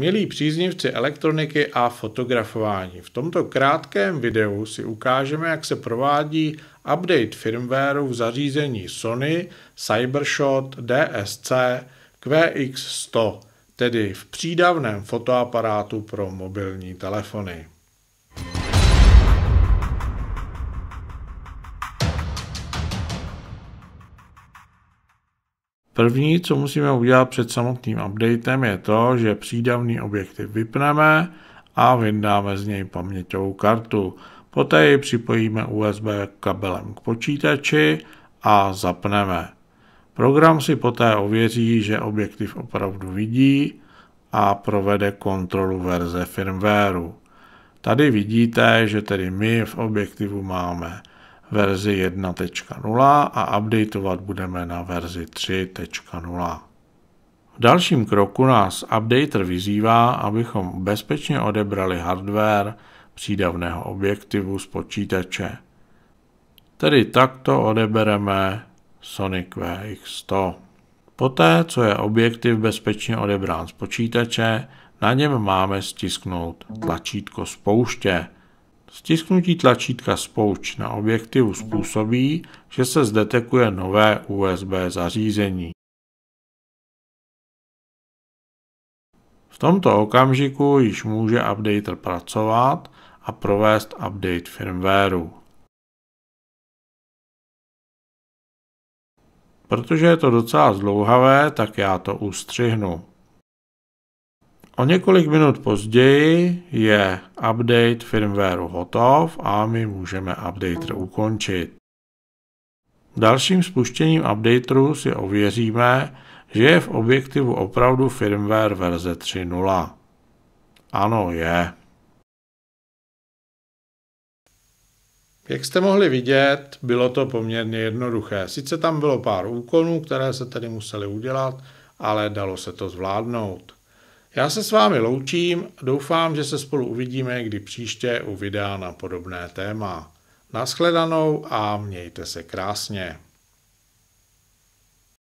Milí příznivci elektroniky a fotografování, v tomto krátkém videu si ukážeme, jak se provádí update firmwareu v zařízení Sony Cybershot DSC QX100, tedy v přídavném fotoaparátu pro mobilní telefony. První, co musíme udělat před samotným updatem, je to, že přídavný objektiv vypneme a vyndáme z něj paměťovou kartu. Poté ji připojíme USB kabelem k počítači a zapneme. Program si poté ověří, že objektiv opravdu vidí a provede kontrolu verze firmwareu. Tady vidíte, že tedy my v objektivu máme verzi 1.0 a updateovat budeme na verzi 3.0. V dalším kroku nás updater vyzývá, abychom bezpečně odebrali hardware přídavného objektivu z počítače. Tedy takto odebereme Sony QX100. Poté, co je objektiv bezpečně odebrán z počítače, na něm máme stisknout tlačítko spouště, Stisknutí tlačítka Spouč na objektivu způsobí, že se zdetekuje nové USB zařízení. V tomto okamžiku již může updater pracovat a provést update firmwareu. Protože je to docela zdlouhavé, tak já to ustřihnu. O několik minut později je update firmwareu hotov a my můžeme updater ukončit. Dalším spuštěním updateru si ověříme, že je v objektivu opravdu firmware verze 3.0. Ano, je. Jak jste mohli vidět, bylo to poměrně jednoduché. Sice tam bylo pár úkonů, které se tedy museli udělat, ale dalo se to zvládnout. Já se s vámi loučím doufám, že se spolu uvidíme kdy příště u videa na podobné téma. Naschledanou a mějte se krásně.